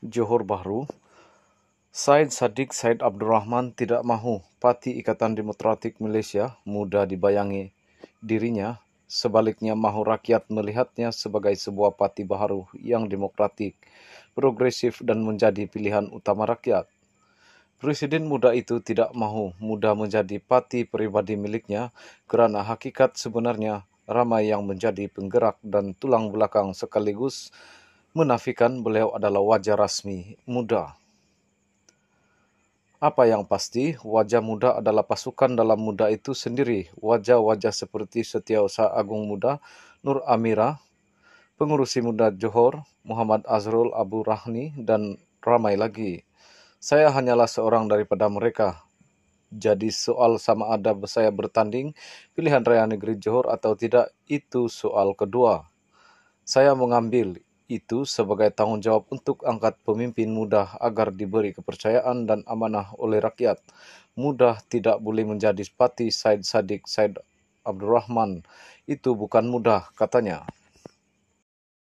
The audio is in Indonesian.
Johor Bahru, Said Sadiq Said Abdul Rahman tidak mahu Parti Ikatan Demokratik Malaysia mudah dibayangi dirinya, sebaliknya mahu rakyat melihatnya sebagai sebuah parti baharu yang demokratik, progresif dan menjadi pilihan utama rakyat. Presiden muda itu tidak mahu mudah menjadi parti peribadi miliknya kerana hakikat sebenarnya ramai yang menjadi penggerak dan tulang belakang sekaligus menafikan beliau adalah wajah rasmi muda. Apa yang pasti, wajah muda adalah pasukan dalam muda itu sendiri. Wajah-wajah seperti Setiausaha Agung Muda, Nur Amira, pengurusi muda Johor, Muhammad Azrul Abu Rahni, dan ramai lagi. Saya hanyalah seorang daripada mereka. Jadi soal sama ada saya bertanding, pilihan raya negeri Johor atau tidak, itu soal kedua. Saya mengambil, itu sebagai tanggung jawab untuk angkat pemimpin mudah agar diberi kepercayaan dan amanah oleh rakyat. Mudah tidak boleh menjadi pati Said Sadik Said Abdurrahman. Itu bukan mudah, katanya.